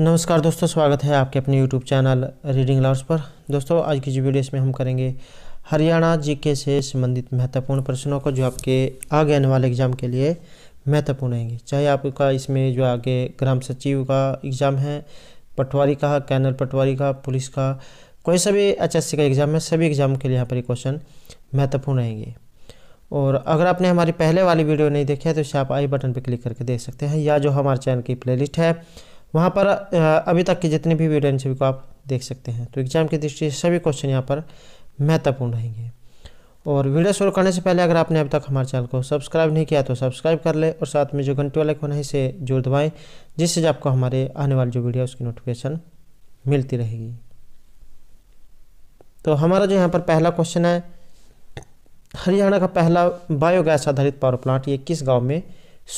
नमस्कार दोस्तों स्वागत है आपके अपने यूट्यूब चैनल रीडिंग लॉर्स पर दोस्तों आज की जो वीडियो इसमें हम करेंगे हरियाणा जीके से संबंधित महत्वपूर्ण प्रश्नों को जो आपके आगे आने वाले एग्ज़ाम के लिए महत्वपूर्ण रहेंगे चाहे आपका इसमें जो आगे ग्राम सचिव का एग्ज़ाम है पटवारी का कैनल पटवारी का पुलिस का कोई सा भी एच का एग्ज़ाम है सभी एग्ज़ाम के लिए यहाँ पर ये क्वेश्चन महत्वपूर्ण रहेंगे और अगर आपने हमारी पहले वाली वीडियो नहीं देखी है तो इसे आप आई बटन पर क्लिक करके देख सकते हैं या जो हमारे चैनल की प्लेलिस्ट है वहाँ पर अभी तक के जितने भी वीडियो सभी को आप देख सकते हैं तो एग्ज़ाम की दृष्टि से सभी क्वेश्चन यहाँ पर महत्वपूर्ण रहेंगे और वीडियो शुरू करने से पहले अगर आपने अभी तक हमारे चैनल को सब्सक्राइब नहीं किया तो सब्सक्राइब कर ले और साथ में जो घंटे वाले होना इसे जोर दबाएँ जिससे आपको हमारे आने वाली जो वीडियो उसकी नोटिफिकेशन मिलती रहेगी तो हमारा जो यहाँ पर पहला क्वेश्चन है हरियाणा का पहला बायोगैस आधारित पावर प्लांट ये किस गांव में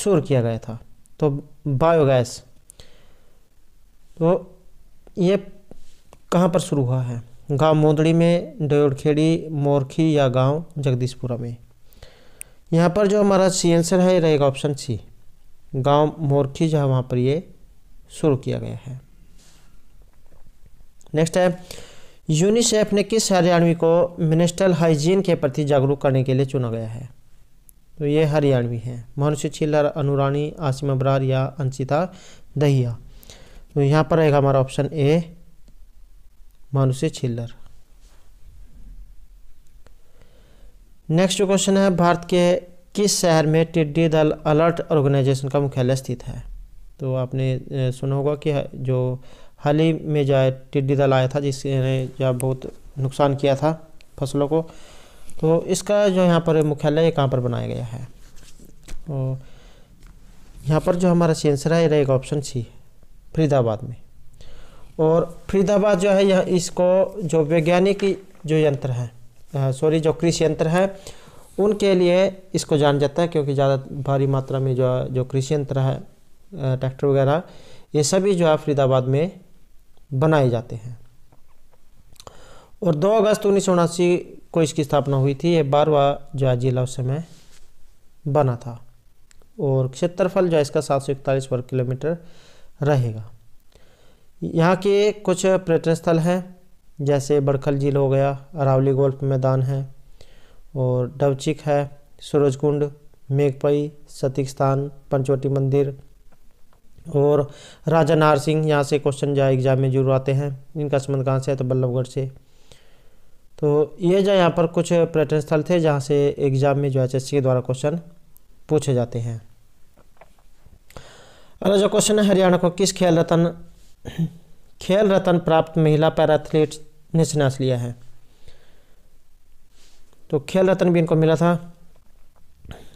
शोर किया गया था तो बायोगैस तो ये कहाँ पर शुरू हुआ है गांव मोदड़ी में डोडखेड़ी मोरखी या गांव जगदीशपुरा में यहाँ पर जो हमारा सी आंसर है रहेगा ऑप्शन सी गांव मोरखी जो है वहाँ पर ये शुरू किया गया है नेक्स्ट है यूनिसेफ ने किस हरियाणवी को मिनिस्टल हाइजीन के प्रति जागरूक करने के लिए चुना गया है तो ये हरियाणवी हैं मनुष्य छिल्लर अनुरानी आसिम अबरार या अंशिता दहिया तो यहाँ पर रहेगा हमारा option A Manushi Chhillar next जो क्वेश्चन है भारत के किस शहर में टिड्डी दल अलर्ट ऑर्गेनाइजेशन का मुख्यालय स्थित है तो आपने सुना होगा कि जो हाल ही में जो टिड्डी दल आया था जिसने जो बहुत नुकसान किया था फसलों को तो इसका जो यहाँ पर मुख्यालय कहाँ पर बनाया गया है और तो यहाँ पर जो हमारा सेंसर है रहेगा ऑप्शन सी फरीदाबाद में और फरीदाबाद जो है यह इसको जो वैज्ञानिक जो यंत्र है सॉरी जो कृषि यंत्र है उनके लिए इसको जाना जाता है क्योंकि ज़्यादा भारी मात्रा में जो जो कृषि यंत्र है ट्रैक्टर वगैरह ये सभी जो है फरीदाबाद में बनाए जाते हैं और 2 अगस्त उन्नीस को इसकी स्थापना हुई थी ये बारवा जो है जिला उस समय बना था और क्षेत्रफल जो है इसका सात वर्ग किलोमीटर रहेगा यहाँ के कुछ पर्यटन स्थल हैं जैसे बड़खल झील हो गया अरावली गोल्फ मैदान है और डवचिक है सूरजकुंड मेघपई सतीक स्थान पंचवटी मंदिर और राजा नार सिंह यहाँ से क्वेश्चन जहाँ एग्जाम में जरूर आते हैं इनका संबंध कहाँ से है तो बल्लभगढ़ से तो ये जो यहाँ पर कुछ पर्यटन स्थल थे जहाँ से एग्जाम में जो एच के द्वारा क्वेश्चन पूछे जाते हैं अगला जो क्वेश्चन है हरियाणा को किस खेल रत्न खेल रत्न प्राप्त महिला पैरा एथलीट ने सन्यास लिया है तो खेल रत्न भी इनको मिला था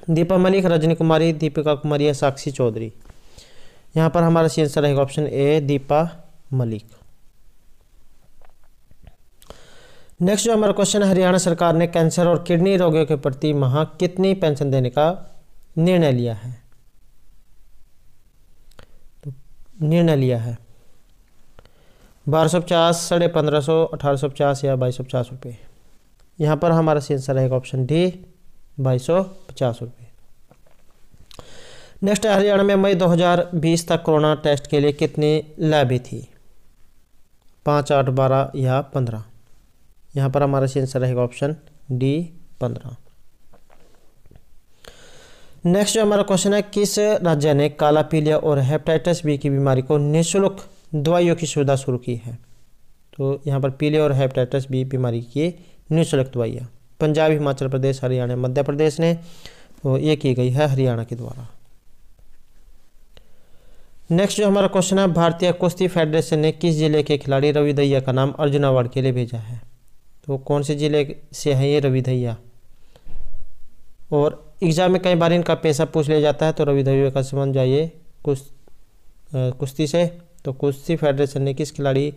दीपा मलिक रजनी कुमारी दीपिका कुमारी या साक्षी चौधरी यहाँ पर हमारा सी आंसर रहेगा option A Deepa Malik next जो हमारा क्वेश्चन है हरियाणा सरकार ने कैंसर और किडनी रोगियों के प्रति माह कितनी पेंशन देने का निर्णय लिया है निर्णय लिया है बारह सौ पचास साढ़े पंद्रह सौ अठारह सौ पचास या बाईस सौ पचास रुपये यहाँ पर हमारा सही आंसर रहेगा ऑप्शन डी बाईस सौ पचास रुपये नेक्स्ट हरियाणा में मई 2020 तक कोरोना टेस्ट के लिए कितनी लैबें थी पाँच आठ बारह या पंद्रह यहाँ पर हमारा सही आंसर रहेगा ऑप्शन डी पंद्रह नेक्स्ट जो हमारा क्वेश्चन है किस राज्य ने काला पीलिया और हेपेटाइटिस बी की बीमारी को निःशुल्क दवाइयों की सुविधा शुरू की है तो यहाँ पर पीलिया और हेपेटाइटिस बी बीमारी की निःशुल्क दवाइयाँ पंजाब हिमाचल प्रदेश हरियाणा मध्य प्रदेश ने तो ये की गई है हरियाणा के द्वारा नेक्स्ट जो हमारा क्वेश्चन है भारतीय कुश्ती फेडरेशन ने किस जिले के खिलाड़ी रवि दहिया का नाम अर्जुन अवार्ड के लिए भेजा है तो कौन से जिले से है ये रवि दहिया और एग्ज़ाम में कई बार इनका पैसा पूछ लिया जाता है तो रवि धवी का संबंध जाइए कुछ कुश्ती से तो कुश्ती फेडरेशन ने किस खिलाड़ी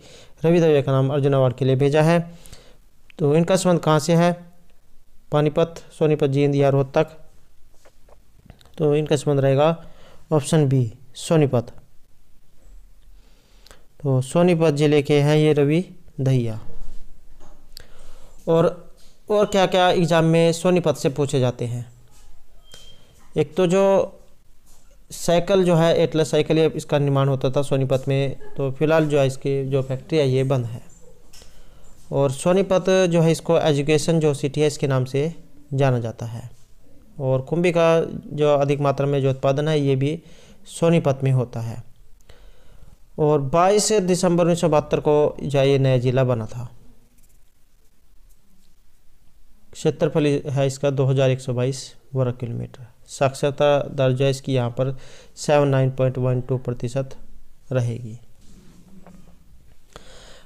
रवि दवे का नाम अर्जुन अवार्ड के लिए भेजा है तो इनका संबंध कहाँ से है पानीपत सोनीपत जींद या रोहतक तो इनका संबंध रहेगा ऑप्शन बी सोनीपत तो सोनीपत जिले के हैं ये रवि दहिया और और क्या क्या एग्ज़ाम में सोनीपत से पूछे जाते हैं एक तो जो साइकिल जो है एटलस साइकिल इसका निर्माण होता था सोनीपत में तो फिलहाल जो है इसकी जो फैक्ट्री है ये बंद है और सोनीपत जो है इसको एजुकेशन जो सिटी है इसके नाम से जाना जाता है और कुंभी का जो अधिक मात्रा में जो उत्पादन है ये भी सोनीपत में होता है और 22 दिसंबर उन्नीस को जो ये नया ज़िला बना था क्षेत्रफल है इसका 2122 वर्ग किलोमीटर साक्षरता दर्जा इसकी यहाँ पर 79.12 प्रतिशत रहेगी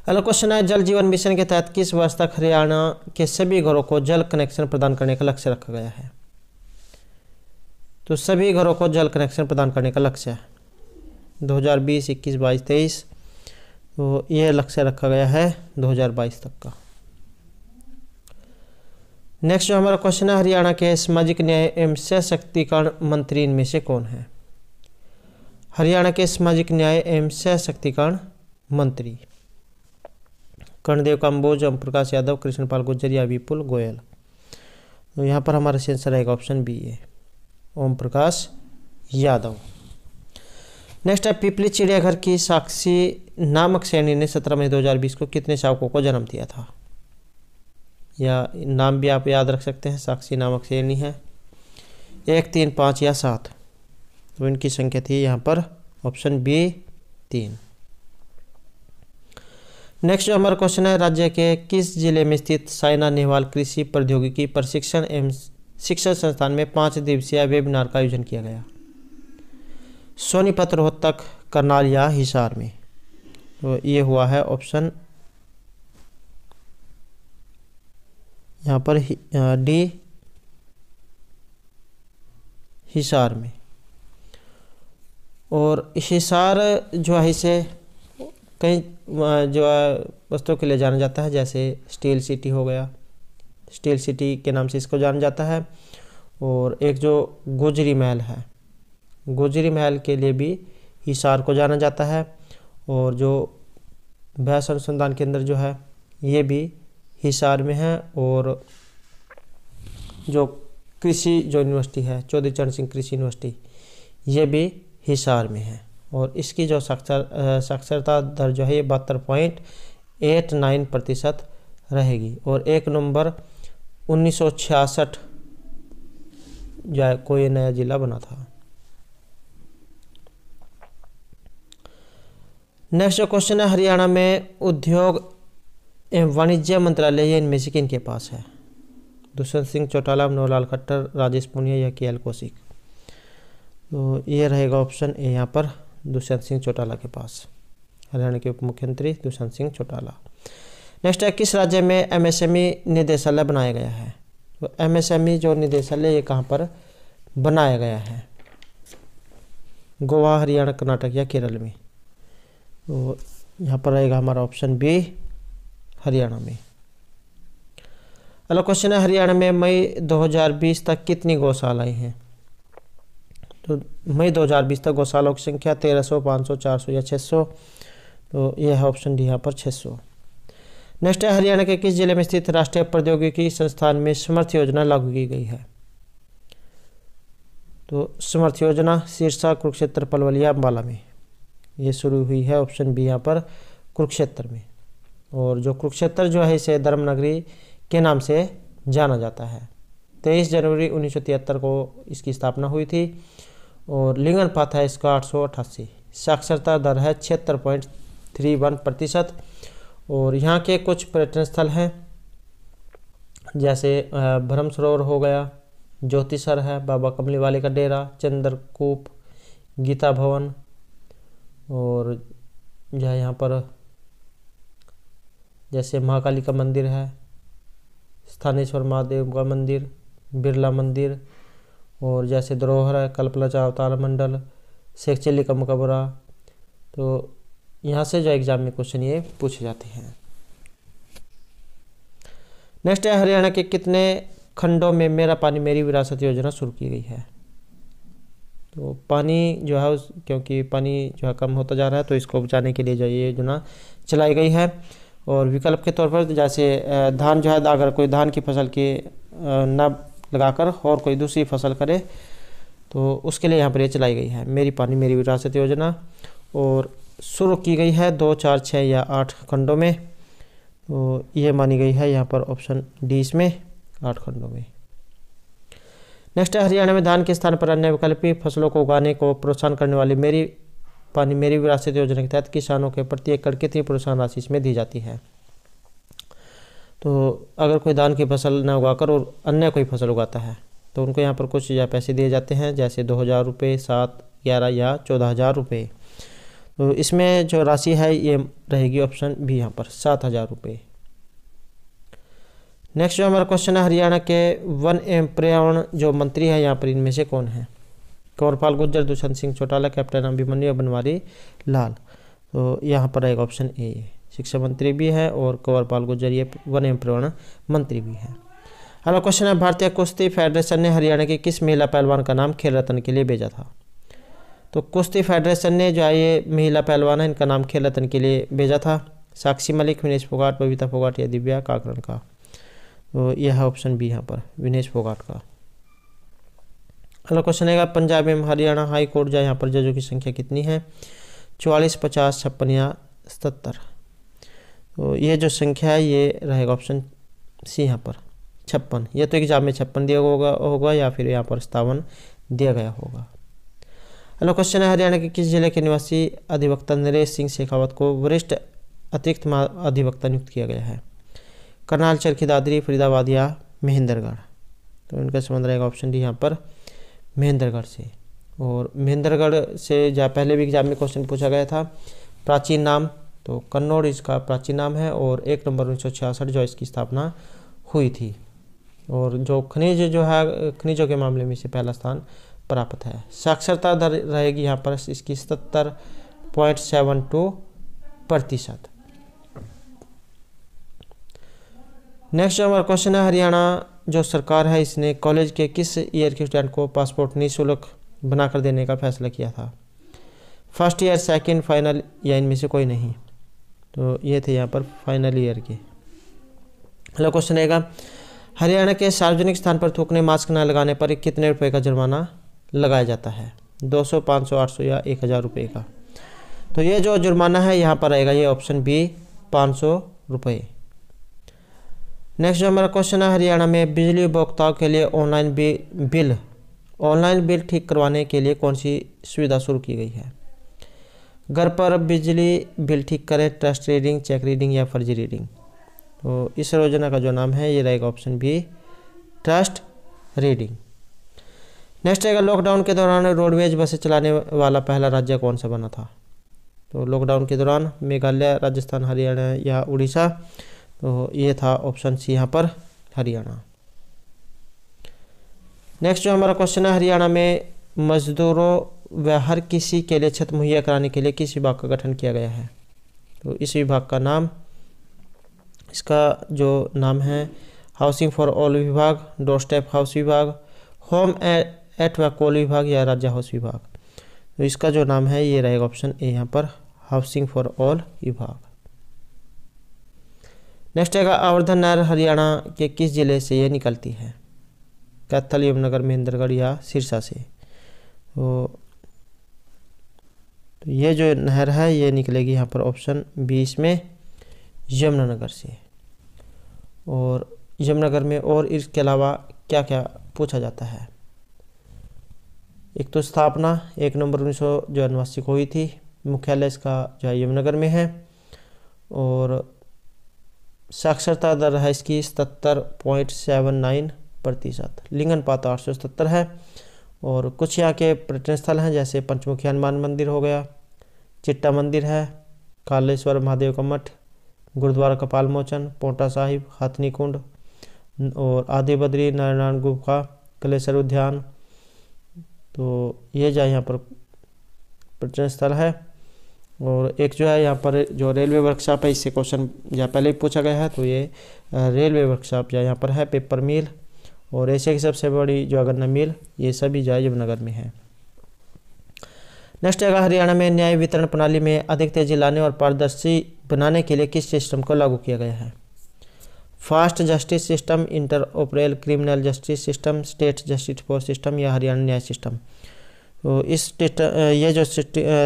अगला क्वेश्चन है जल जीवन मिशन के तहत किस वर्ष तक हरियाणा के सभी घरों को जल कनेक्शन प्रदान करने का लक्ष्य रखा गया है तो सभी घरों को जल कनेक्शन प्रदान करने का लक्ष्य है 2020, 21, 22, 23 तो यह लक्ष्य रखा गया है 2022 तक का नेक्स्ट जो हमारा क्वेश्चन है हरियाणा के सामाजिक न्याय एवं सशक्तिकरण मंत्री इनमें से कौन है हरियाणा के सामाजिक न्याय एवं सशक्तिकरण मंत्री कर्णदेव काम्बोज ओम प्रकाश यादव कृष्णपाल या विपुल गोयल तो यहाँ पर हमारा सेंसर आएगा ऑप्शन बी ए ओम प्रकाश यादव नेक्स्ट है पिपली चिड़ियाघर की साक्षी नामक सैनी ने 17 मई 2020 को कितने शावकों को जन्म दिया था या नाम भी आप याद रख सकते हैं साक्षी नामक श्रेणी है एक तीन पाँच या सात तो इनकी संख्या थी यहाँ पर ऑप्शन बी तीन नेक्स्ट हमारा क्वेश्चन है राज्य के किस जिले में स्थित साइना नेहवाल कृषि प्रौद्योगिकी प्रशिक्षण एवं शिक्षण संस्थान में पाँच दिवसीय वेबिनार का आयोजन किया गया सोनीपत रोहतक करनाल या हिसार में तो ये हुआ है ऑप्शन यहाँ पर डी हिसार में और हिसार जो है इसे कई जो वस्तुओं के लिए जाना जाता है जैसे स्टील सिटी हो गया स्टील सिटी के नाम से इसको जाना जाता है और एक जो गोजरी महल है गोजरी महल के लिए भी हिसार को जाना जाता है और जो बहस अनुसंधान केंद्र जो है ये भी हिसार में है और जो कृषि जो यूनिवर्सिटी है चौधरी चरण सिंह कृषि यूनिवर्सिटी ये भी हिसार में है और इसकी जो साक्षर साक्षरता दर जो है ये बहत्तर पॉइंट एट नाइन प्रतिशत रहेगी और एक नंबर उन्नीस सौ छियासठ कोई नया जिला बना था नेक्स्ट जो क्वेश्चन है हरियाणा में उद्योग वाणिज्य मंत्रालय इनमें से किन के पास है दुष्यंत सिंह चौटाला लाल खट्टर राजेश पुनिया या के एल कौशिक तो ये रहेगा ऑप्शन ए यहाँ पर दुष्यंत सिंह चौटाला के पास हरियाणा के उप मुख्यमंत्री दुष्यंत सिंह चौटाला नेक्स्ट है किस राज्य में एमएसएमई निदेशालय बनाया गया है तो एमएसएमई जो निदेशालय ये कहाँ पर बनाया गया है गोवा हरियाणा कर्नाटक या केरल में तो यहाँ पर रहेगा हमारा ऑप्शन बी हरियाणा में अगला क्वेश्चन है हरियाणा में मई 2020 तक कितनी गौशालाएं हैं तो मई 2020 तक गौशालाओं की संख्या 1300, 500, 400 या 600 तो यह है ऑप्शन डी यहाँ पर 600 नेक्स्ट है हरियाणा के किस जिले में स्थित राष्ट्रीय प्रौद्योगिकी संस्थान में समर्थ योजना लागू की गई है तो समर्थ योजना सिरसा कुरुक्षेत्र पलवलिया अम्बाला में ये शुरू हुई है ऑप्शन बी यहाँ पर कुरुक्षेत्र में और जो कुरुक्षेत्र जो है इसे धर्मनगरी के नाम से जाना जाता है तेईस जनवरी उन्नीस को इसकी स्थापना हुई थी और लिंगन पाथ है इसका आठ साक्षरता दर है छिहत्तर पॉइंट थ्री वन प्रतिशत और यहाँ के कुछ पर्यटन स्थल हैं जैसे भ्रम सरोवर हो गया ज्योतिसर है बाबा कमली वाले का डेरा चंद्रकूप गीता भवन और जो है यहाँ पर जैसे महाकाली का मंदिर है स्थानेश्वर महादेव का मंदिर बिरला मंदिर और जैसे धरोहर है कल्पलाचा अवतार मंडल शेख चिल्ली का मकबरा तो यहाँ से जो एग्ज़ाम में क्वेश्चन ये पूछे जाते हैं नेक्स्ट है हरियाणा के कितने खंडों में मेरा पानी मेरी विरासत योजना शुरू की गई है तो पानी जो है उस क्योंकि पानी जो है कम होता जा रहा है तो इसको बचाने के लिए जो ये योजना चलाई गई है और विकल्प के तौर पर जैसे धान जो है अगर कोई धान की फसल की न लगाकर और कोई दूसरी फसल करे तो उसके लिए यहाँ पर ये चलाई गई है मेरी पानी मेरी विरासत योजना और शुरू की गई है दो चार छः या आठ खंडों में तो ये मानी गई है यहाँ पर ऑप्शन डी इसमें आठ खंडों में नेक्स्ट है हरियाणा में धान के स्थान पर अन्य वैकल्पिक फसलों को उगाने को प्रोत्साहन करने वाली मेरी पानी मेरी विरासत योजना के तहत किसानों के प्रति एकड़ कितनी प्रोत्साहन राशि इसमें दी जाती है तो अगर कोई धान की फसल न उगाकर और अन्य कोई फसल उगाता है तो उनको यहाँ पर कुछ या पैसे दिए जाते हैं जैसे दो हज़ार रुपये सात ग्यारह या चौदह हज़ार रुपये तो इसमें जो राशि है ये रहेगी ऑप्शन बी यहाँ पर सात हज़ार रुपये नेक्स्ट जो हमारा क्वेश्चन है हरियाणा के वन एवं पर्यावरण जो मंत्री है यहाँ पर इनमें से कौन है कंवरपाल गुज्जर दुष्यंत सिंह चौटाला कैप्टन अभिमन्यु बनवारी लाल तो यहाँ पर आएगा ऑप्शन ए शिक्षा मंत्री भी है और कंवरपाल गुज्जर ये वन एवं पर्यावरण मंत्री भी है अगला क्वेश्चन है भारतीय कुश्ती फेडरेशन ने हरियाणा के किस महिला पहलवान का नाम खेल रत्न के लिए भेजा था तो कुश्ती फेडरेशन ने जो है ये महिला पहलवान है इनका नाम खेल रत्न के लिए भेजा था साक्षी मलिक विनेश फोगाट बबीता फोगाट या दिव्या काकरण का तो यह है ऑप्शन बी यहाँ पर विनेश फोगाट का अगला क्वेश्चन है पंजाब एवं हरियाणा हाई कोर्ट जहाँ यहाँ पर जजों की संख्या कितनी है चौवालीस पचास छप्पन या सतर तो ये जो संख्या है ये रहेगा ऑप्शन सी यहाँ पर छप्पन या तो एग्जाम में छप्पन दिया होगा होगा या फिर यहाँ पर सतावन दिया गया होगा अगला क्वेश्चन है हरियाणा के किस जिले के निवासी अधिवक्ता नरेश सिंह शेखावत को वरिष्ठ अतिरिक्त अधिवक्ता नियुक्त किया गया है करनाल चरखी दादरी फरीदाबाद या महेंद्रगढ़ तो इनका संबंध रहेगा ऑप्शन डी यहाँ पर महेंद्रगढ़ से और महेंद्रगढ़ से जहाँ पहले भी एग्जाम में क्वेश्चन पूछा गया था प्राचीन नाम तो कन्नौर इसका प्राचीन नाम है और एक नंबर उन्नीस जो इसकी स्थापना हुई थी और जो खनिज जो है खनिजों के मामले में इसे पहला स्थान प्राप्त है साक्षरता दर रहेगी यहाँ पर इसकी सतर पॉइंट सेवन टू प्रतिशत नेक्स्ट नंबर क्वेश्चन है हरियाणा जो सरकार है इसने कॉलेज के किस ईयर के स्टूडेंट को पासपोर्ट निःशुल्क बनाकर देने का फैसला किया था फर्स्ट ईयर सेकंड फाइनल या इनमें से कोई नहीं तो ये थे यहाँ पर फाइनल ईयर के अगला क्वेश्चन रहेगा हरियाणा के सार्वजनिक स्थान पर थूकने मास्क न लगाने पर कितने रुपए का जुर्माना लगाया जाता है दो सौ या एक हज़ार रुपये का तो ये जो जुर्माना है यहाँ पर आएगा ये ऑप्शन बी पाँच सौ रुपये नेक्स्ट जो हमारा क्वेश्चन है हरियाणा में बिजली उपभोक्ताओं के लिए ऑनलाइन बिल ऑनलाइन बिल ठीक करवाने के लिए कौन सी सुविधा शुरू की गई है घर पर बिजली बिल ठीक करें ट्रस्ट रीडिंग चेक रीडिंग या फर्जी रीडिंग तो इस योजना का जो नाम है ये रहेगा option B trust reading next रहेगा लॉकडाउन के दौरान रोडवेज बसें चलाने वाला पहला राज्य कौन सा बना था तो लॉकडाउन के दौरान मेघालय राजस्थान हरियाणा या उड़ीसा तो ये था ऑप्शन सी यहाँ पर हरियाणा नेक्स्ट जो हमारा क्वेश्चन है हरियाणा में मजदूरों व हर किसी के लिए छत मुहैया कराने के लिए किस विभाग का गठन किया गया है तो इस विभाग का नाम इसका जो नाम है हाउसिंग फॉर ऑल विभाग डोर स्टेप हाउस विभाग होम एट व कोल विभाग या राज्य हाउस विभाग तो इसका जो नाम है ये रहेगा ऑप्शन ए यहाँ पर हाउसिंग फॉर ऑल विभाग नेक्स्ट है आवर्धन नहर हरियाणा के किस ज़िले से ये निकलती है कैथल यमुनगर महेंद्रगढ़ या सिरसा से तो ये जो नहर है ये निकलेगी यहाँ पर ऑप्शन बीस में यमुनानगर से और यमुनानगर में और इसके अलावा क्या क्या पूछा जाता है एक तो स्थापना एक नवंबर उन्नीस सौ जो अनुवासिक हुई थी मुख्यालय इसका जो है यमुनगर में है और साक्षरता दर है इसकी सतर पॉइंट सेवन नाइन प्रतिशत लिंगन पात आठ सौ सतर है और कुछ यहाँ के पर्यटन स्थल हैं जैसे पंचमुखी हनुमान मंदिर हो गया चिट्टा मंदिर है कालेश्वर महादेव का मठ गुरुद्वारा कपाल मोचन पोटा साहिब हाथनी कुंड और आदि बद्री नारायण गुफा कलेसर उद्यान तो ये जहाँ यहाँ पर पर्यटन स्थल है और एक जो है यहाँ पर जो रेलवे वर्कशॉप है इससे क्वेश्चन या पहले ही पूछा गया है तो ये रेलवे वर्कशॉप या यहाँ पर है पेपर मिल और एशिया की सबसे बड़ी जो अगरना मिल ये सभी जो है में है नेक्स्ट आएगा हरियाणा में न्याय वितरण प्रणाली में अधिक तेजी लाने और पारदर्शी बनाने के लिए किस सिस्टम को लागू किया गया है fast justice system interoperable criminal justice system state justice for system या हरियाणा न्याय सिस्टम तो इस ये जो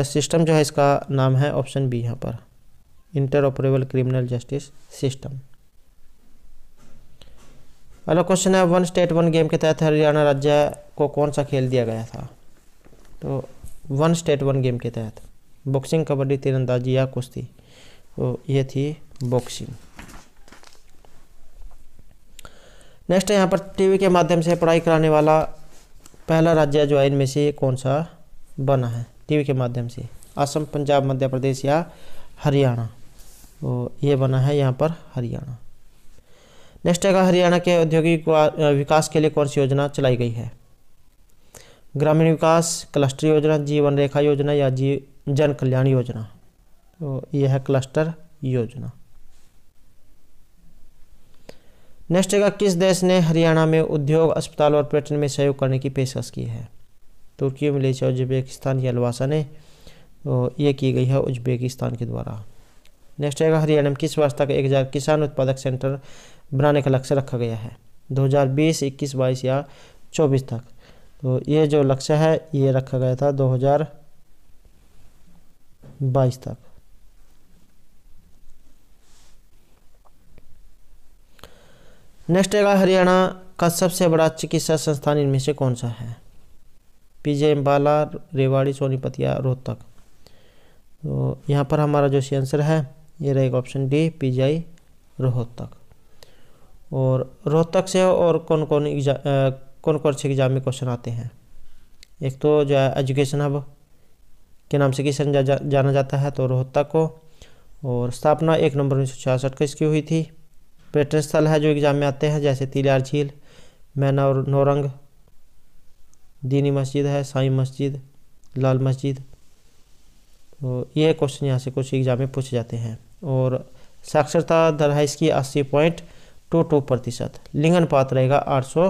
सिस्टम जो है इसका नाम है ऑप्शन बी यहाँ पर interoperable criminal justice system अगला क्वेश्चन है वन स्टेट वन गेम के तहत हरियाणा राज्य को कौन सा खेल दिया गया था तो वन स्टेट वन गेम के तहत बॉक्सिंग कबड्डी तीरंदाजी या कुश्ती तो ये थी बॉक्सिंग नेक्स्ट है यहाँ पर टीवी के माध्यम से पढ़ाई कराने वाला पहला राज्य जो है इनमें से कौन सा बना है टीवी के माध्यम से असम पंजाब मध्य प्रदेश या हरियाणा तो ये बना है यहाँ पर हरियाणा नेक्स्ट है हरियाणा के औद्योगिक विकास के लिए कौन सी योजना चलाई गई है ग्रामीण विकास क्लस्टर योजना जीवन रेखा योजना या जी जन कल्याण योजना तो यह है क्लस्टर योजना नेक्स्ट है किस देश ने हरियाणा में उद्योग अस्पताल और पर्यटन में सहयोग करने की पेशकश की है तुर्की मलेशिया उज्बेकिस्तान या अलवासा ने तो ये की गई है उज्बेकिस्तान के द्वारा नेक्स्ट है हरियाणा में किस वर्ष तक एक हज़ार किसान उत्पादक सेंटर बनाने का लक्ष्य रखा गया है दो हज़ार बीस या चौबीस तक तो ये जो लक्ष्य है ये रखा गया था 2022 तक नेक्स्ट है हरियाणा का सबसे बड़ा चिकित्सा संस्थान इनमें से कौन सा है पीजे अम्बाला रेवाड़ी सोनीपतिया रोहतक तो यहाँ पर हमारा जो सी आंसर है ये रहेगा ऑप्शन डी पीजीआई रोहतक और रोहतक से और कौन कौन एग्जाम कौन कौन से एग्जाम में क्वेश्चन आते हैं एक तो जो है एजुकेशन हब के नाम से किसान जा, जा, जाना जाता है तो रोहतक को और स्थापना एक नंबर उन्नीस सौ छियासठ का इसकी हुई थी पर्यटन स्थल है जो एग्ज़ाम में आते हैं जैसे तिलार झील मैना और नौरंग दीनी मस्जिद है साई मस्जिद लाल मस्जिद तो ये क्वेश्चन यहाँ से कुछ एग्ज़ाम में पूछे जाते हैं और साक्षरता दर है इसकी अस्सी पॉइंट टू टू प्रतिशत लिंगन पात्र रहेगा आठ सौ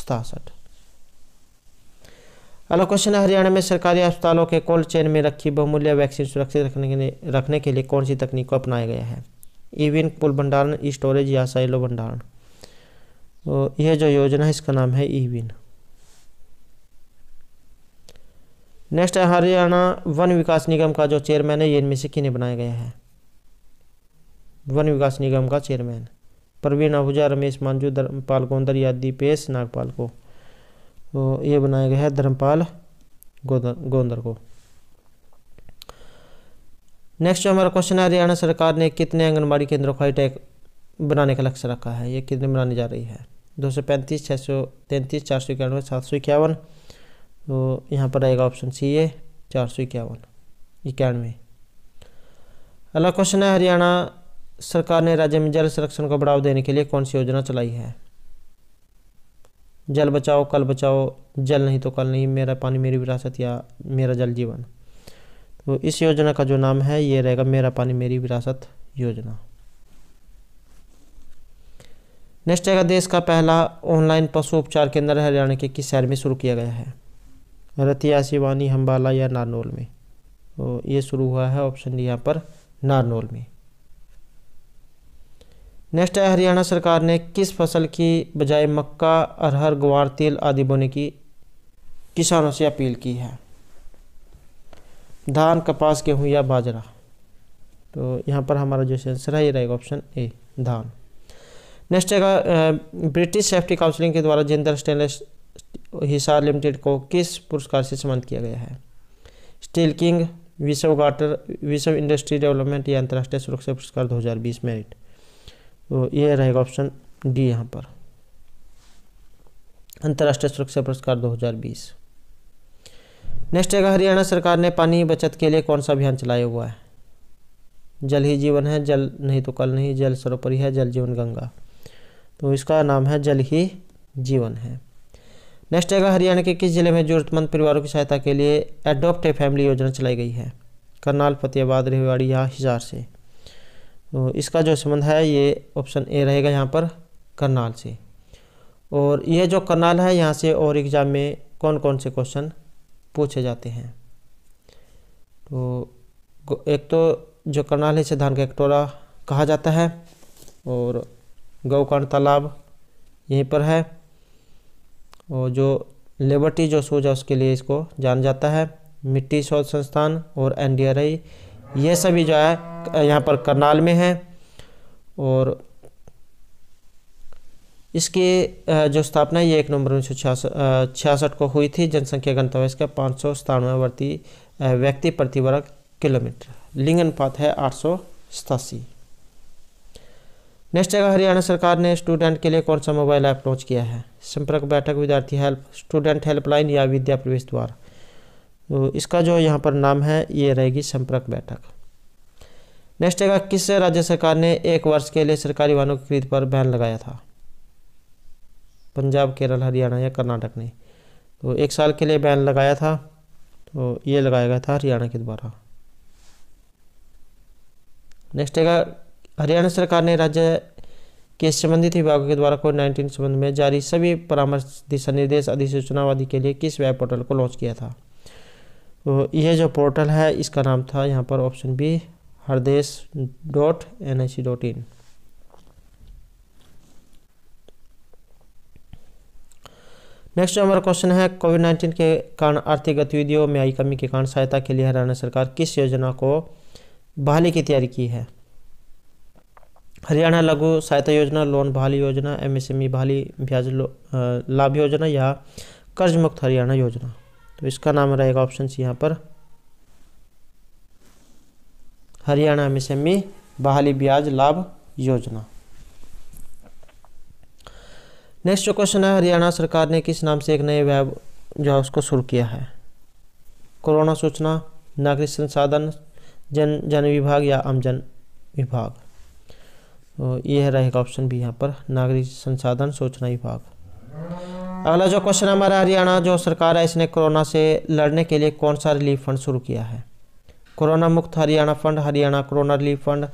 सतासठ अगला क्वेश्चन है हरियाणा में सरकारी अस्पतालों के कोल्ड चेन में रखी बहुमूल्य वैक्सीन सुरक्षित रखने के लिए रखने के लिए कौन सी तकनीक को अपनाया गया है ईवीन पुल भंडारण स्टोरेज या साइलो भंडारण तो यह जो योजना है इसका नाम है ईवीन नेक्स्ट है हरियाणा वन विकास निगम का जो चेयरमैन है ये इनमें से किन्हें बनाया गया है वन विकास निगम का चेयरमैन प्रवीण आहूजा रमेश मांझू धर्मपाल गोंदर या दीपेश नागपाल को तो ये बनाया गया है धर्मपाल गोंदर को नेक्स्ट जो हमारा क्वेश्चन है हरियाणा सरकार ने कितने आंगनबाड़ी केंद्रों का हाईटेक बनाने का लक्ष्य रखा है ये कितने बनाने जा रही है दो सौ पैंतीस छः सौ तैंतीस चार सौ इक्यानवे सात सौ इक्यावन तो यहाँ पर आएगा ऑप्शन सी ए चार सौ इक्यावन इक्यानवे अगला क्वेश्चन है हरियाणा सरकार ने राज्य में जल संरक्षण को बढ़ावा देने के लिए कौन सी योजना चलाई है जल बचाओ कल बचाओ जल नहीं तो कल नहीं मेरा पानी मेरी विरासत या मेरा जल जीवन तो इस योजना का जो नाम है ये रहेगा मेरा पानी मेरी विरासत योजना नेक्स्ट रहेगा देश का पहला ऑनलाइन पशु उपचार केंद्र हरियाणा के किस शहर में शुरू किया गया है रतिया शिवानी हम्बाला या नारनोल में तो ये शुरू हुआ है ऑप्शन डी यहाँ पर नारनोल में नेक्स्ट है हरियाणा सरकार ने किस फसल की बजाय मक्का अरहर ग्वार तिल आदि बोने की किसानों से अपील की है धान कपास गेहूँ या बाजरा तो यहाँ पर हमारा जो आंसर है ये रहेगा ऑप्शन ए धान नेक्स्ट है ब्रिटिश सेफ्टी काउंसिलिंग के द्वारा जिंदर स्टेनलेस हिसार लिमिटेड को किस पुरस्कार से सम्मानित किया गया है स्टील किंग विश्व गार्टर विश्व इंडस्ट्री डेवलपमेंट या अंतर्राष्ट्रीय सुरक्षा पुरस्कार 2020 मेरिट तो ये रहेगा ऑप्शन डी यहाँ पर अंतर्राष्ट्रीय सुरक्षा पुरस्कार दो नेक्स्ट है हरियाणा सरकार ने पानी बचत के लिए कौन सा अभियान चलाया हुआ है जल ही जीवन है जल नहीं तो कल नहीं जल सरोपरि है जल जीवन गंगा तो इसका नाम है जल ही जीवन है नेक्स्ट है हरियाणा के किस जिले में जरूरतमंद परिवारों की सहायता के लिए एडोप्ट फैमिली योजना चलाई गई है करनाल फतेहाबाद रेवाड़ी या हिसार से तो इसका जो संबंध है ये ऑप्शन ए रहेगा यहाँ पर करनाल से और यह जो करनाल है यहाँ से और एग्ज़ाम में कौन कौन से क्वेश्चन पूछे जाते हैं तो एक तो जो करनाल है इसे धान का एकटोरा कहा जाता है और गौकर्ण तालाब यहीं पर है और जो लेबर्टी जो सोच है उसके लिए इसको जाना जाता है मिट्टी शोध संस्थान और एन ये सभी जो है यहाँ पर करनाल में है और इसकी जो स्थापना ये एक नवंबर उन्नीस सौ छियासठ को हुई थी जनसंख्या गंतव्य इसका पाँच सौ वर्ती व्यक्ति प्रति वर्ग किलोमीटर लिंग अनुपात है आठ सौ सतासी नेक्स्ट जगह हरियाणा सरकार ने स्टूडेंट के लिए कौन सा मोबाइल ऐप लॉन्च किया है संपर्क बैठक विद्यार्थी हेल्प स्टूडेंट हेल्पलाइन या विद्या प्रवेश द्वार तो इसका जो यहाँ पर नाम है ये रहेगी संपर्क बैठक नेक्स्ट जगह किस राज्य सरकार ने एक वर्ष के लिए सरकारी वाहनों की खरीद पर बैन लगाया था पंजाब केरल हरियाणा या कर्नाटक ने तो एक साल के लिए बैन लगाया था तो ये लगाया गया था हरियाणा के द्वारा नेक्स्ट है हरियाणा सरकार ने राज्य के संबंधित विभागों के द्वारा कोविड नाइन्टीन संबंध में जारी सभी परामर्श दिशा निर्देश अधिसूचना आदि के लिए किस वेब पोर्टल को लॉन्च किया था तो यह जो पोर्टल है इसका नाम था यहाँ पर option B Hardesh dot N I C dot in next हमारा क्वेश्चन है कोविड नाइन्टीन के कारण आर्थिक गतिविधियों में आई कमी के कारण सहायता के लिए हरियाणा सरकार किस योजना को बहाली की तैयारी की है हरियाणा लघु सहायता योजना लोन बहाली योजना एमएसएमई e बहाली ब्याज लाभ योजना या कर्ज मुक्त हरियाणा योजना तो इसका नाम रहेगा ऑप्शन सी यहाँ पर हरियाणा ई e बहाली ब्याज लाभ योजना नेक्स्ट जो क्वेश्चन है हरियाणा सरकार ने किस नाम से एक नए वेब जो है उसको शुरू किया है कोरोना सूचना नागरिक संसाधन जन जन विभाग या आम जन विभाग तो ये है रहेगा ऑप्शन भी यहाँ पर नागरिक संसाधन सूचना विभाग अगला जो क्वेश्चन है हमारा हरियाणा जो सरकार है इसने कोरोना से लड़ने के लिए कौन सा रिलीफ फंड शुरू किया है कोरोना मुक्त Haryana fund Haryana corona relief fund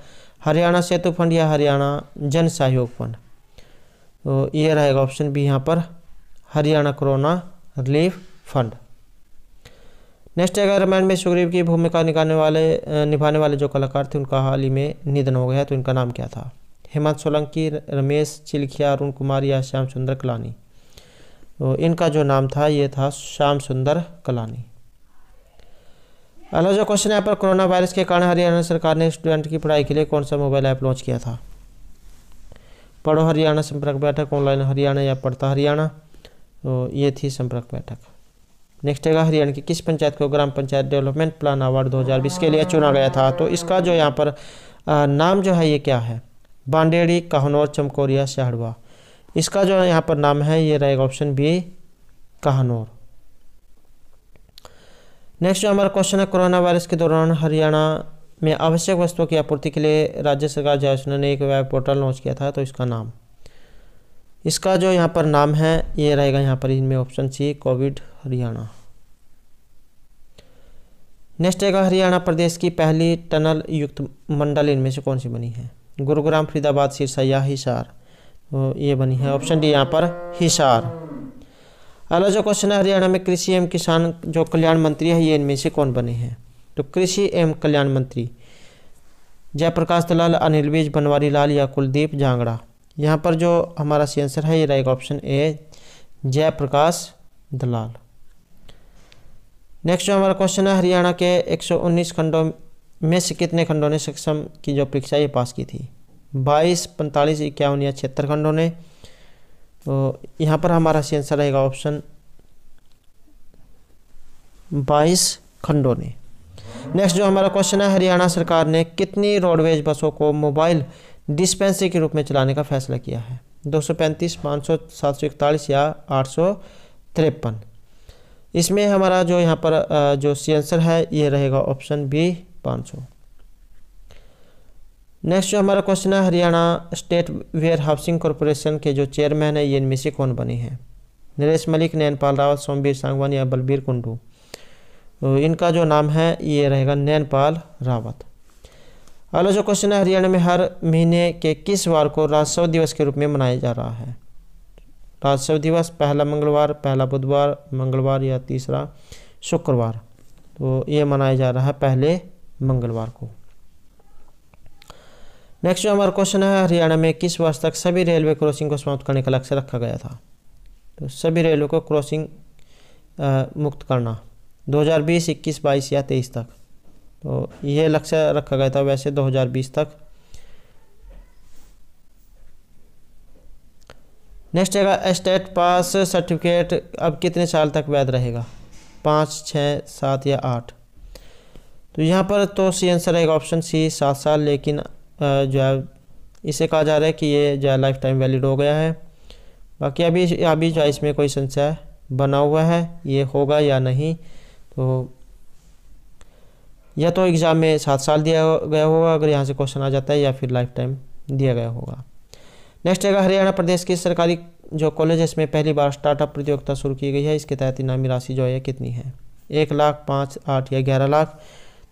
Haryana Setu fund या हरियाणा जन सहयोग फंड तो ये रहेगा ऑप्शन बी यहाँ पर Haryana corona relief fund next अगर रामायण में सुग्रीव की भूमिका निभाने वाले निभाने वाले जो कलाकार थे उनका हाल ही में निधन हो गया तो इनका नाम क्या था हेमंत सोलंकी रमेश चिलखिया अरुण कुमार या श्याम सुंदर कलानी तो इनका जो नाम था ये था श्याम सुंदर कलानी अगला जो क्वेश्चन है यहाँ पर कोरोना वायरस के कारण हरियाणा सरकार ने स्टूडेंट की पढ़ाई के लिए कौन सा मोबाइल ऐप लॉन्च किया था पढ़ो हरियाणा संपर्क बैठक ऑनलाइन हरियाणा या पढ़ता हरियाणा तो ये थी संपर्क बैठक नेक्स्ट है हरियाणा की किस पंचायत को ग्राम पंचायत डेवलपमेंट प्लान अवार्ड 2020 के लिए चुना गया था तो इसका जो यहाँ पर नाम जो है ये क्या है बांडेड़ी कहनौर चमकोरिया सहड़वा इसका जो यहाँ पर नाम है ये रहेगा ऑप्शन बी कहनौर नेक्स्ट जो हमारा क्वेश्चन है कोरोना वायरस के दौरान हरियाणा में आवश्यक वस्तुओं की आपूर्ति के लिए राज्य सरकार जो है ने एक वेब पोर्टल लॉन्च किया था तो इसका नाम इसका जो यहाँ पर नाम है ये रहेगा यहाँ पर इनमें option C COVID Haryana next रहेगा हरियाणा प्रदेश की पहली टनल युक्त मंडल इनमें से कौन सी बनी है गुरुग्राम फरीदाबाद सिरसा या हिसार तो ये बनी है ऑप्शन डी यहाँ पर हिसार अगला जो क्वेश्चन है हरियाणा में कृषि एवं किसान जो कल्याण मंत्री है ये इनमें से कौन बने हैं तो कृषि एवं कल्याण मंत्री जयप्रकाश दलाल अनिल विज बनवारी लाल या कुलदीप जांगड़ा यहाँ पर जो हमारा सी आंसर है ये रहेगा option A Jaiprakash Dalal next जो हमारा क्वेश्चन है हरियाणा के 119 खंडों में से कितने खंडों ने सक्षम की जो परीक्षा ये पास की थी 22, पैंतालीस इक्यावन या छिहत्तर खंडों ने तो यहाँ पर हमारा सी आंसर रहेगा ऑप्शन 22 खंडों ने नेक्स्ट जो हमारा क्वेश्चन है हरियाणा सरकार ने कितनी रोडवेज बसों को मोबाइल डिस्पेंसरी के रूप में चलाने का फैसला किया है दो सौ पैंतीस पाँच सौ सात सौ इकतालीस या आठ सौ तिरपन इसमें हमारा जो यहाँ पर जो सी आंसर है ये रहेगा ऑप्शन बी पाँच सौ नेक्स्ट जो हमारा क्वेश्चन है Haryana state warehousing corporation के जो चेयरमैन है ये इनमें से कौन बनी है नरेश मलिक नैनपाल रावत सोमवीर सांगवान या बलबीर कुंडू इनका जो नाम है ये रहेगा नैनपाल रावत अगला जो क्वेश्चन है हरियाणा में हर महीने के किस वार को राजस्व दिवस के रूप में मनाया जा रहा है राजस्व दिवस पहला मंगलवार पहला बुधवार मंगलवार या तीसरा शुक्रवार तो ये मनाया जा रहा है पहले मंगलवार को नेक्स्ट जो हमारा क्वेश्चन है हरियाणा में किस वर्ष तक सभी रेलवे क्रॉसिंग को समाप्त करने का लक्ष्य रखा गया था तो सभी रेलवे को क्रॉसिंग मुक्त करना हज़ार बीस या तेईस तक तो यह लक्ष्य रखा गया था वैसे 2020 तक नेक्स्ट है एस्टेट पास सर्टिफिकेट अब कितने साल तक वैध रहेगा पाँच छः सात या आठ तो यहाँ पर तो सी आंसर रहेगा ऑप्शन सी सात साल लेकिन जो है इसे कहा जा रहा है कि ये जो है लाइफ टाइम वैलिड हो गया है बाकी अभी अभी जो है इसमें कोई संशय बना हुआ है ये होगा या नहीं तो या तो एग्ज़ाम में सात साल दिया गया होगा अगर यहाँ से क्वेश्चन आ जाता है या फिर लाइफ टाइम दिया गया होगा नेक्स्ट है हरियाणा प्रदेश की सरकारी जो कॉलेज है इसमें पहली बार स्टार्टअप प्रतियोगिता शुरू की गई है इसके तहत इनामी राशि जो है कितनी है एक लाख पाँच आठ या ग्यारह लाख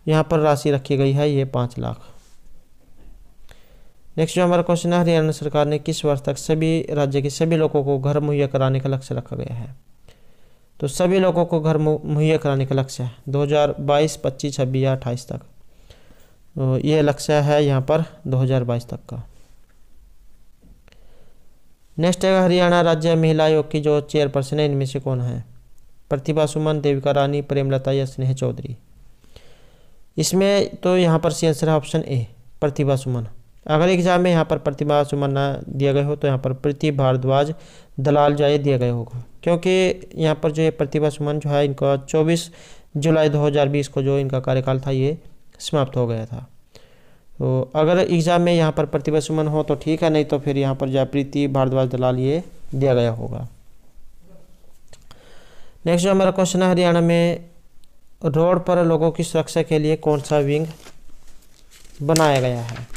यहाँ पर राशि रखी गई है ये पाँच लाख नेक्स्ट जो हमारा क्वेश्चन है हरियाणा सरकार ने किस वर्ष तक सभी राज्य के सभी लोगों को घर मुहैया कराने का लक्ष्य रखा गया है तो सभी लोगों को घर मुहैया कराने का लक्ष्य है 2022, 25, छब्बीस या अट्ठाईस तक तो ये लक्ष्य है यहाँ पर 2022 तक का नेक्स्ट है हरियाणा राज्य महिला आयोग की जो चेयरपर्सन है इनमें से कौन है प्रतिभा सुमन देविका रानी प्रेमलता या स्नेह चौधरी इसमें तो यहाँ पर सी आंसर है ऑप्शन ए प्रतिभा सुमन अगर एग्जाम में यहाँ पर प्रतिभा सुमन ना दिया गया हो तो यहाँ पर प्रीति भारद्वाज दलाल जो है दिया गया होगा क्योंकि यहाँ पर जो है प्रतिभा सुमन जो है इनका 24 जुलाई 2020 को जो इनका कार्यकाल था ये समाप्त हो गया था तो अगर एग्ज़ाम में यहाँ पर प्रतिभा सुमन हो तो ठीक है नहीं तो फिर यहाँ पर जो प्रीति भारद्वाज दलाल ये दिया गया होगा नेक्स्ट जो हमारा क्वेश्चन है हरियाणा में रोड पर लोगों की सुरक्षा के लिए कौन सा विंग बनाया गया है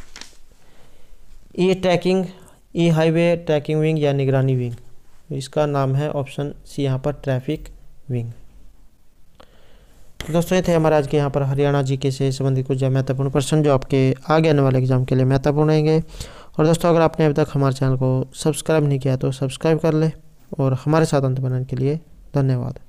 E tracking E highway tracking wing या निगरानी विंग तो इसका नाम है ऑप्शन सी यहाँ पर ट्रैफिक विंग दोस्तों ये थे हमारे आज के यहाँ पर हरियाणा जी के से संबंधित कुछ महत्वपूर्ण प्रश्न जो आपके आगे आने वाले एग्जाम के लिए महत्वपूर्ण रहेंगे और दोस्तों अगर आपने अभी तक हमारे चैनल को सब्सक्राइब नहीं किया तो सब्सक्राइब कर लें और हमारे साथ अंत बनाने के लिए धन्यवाद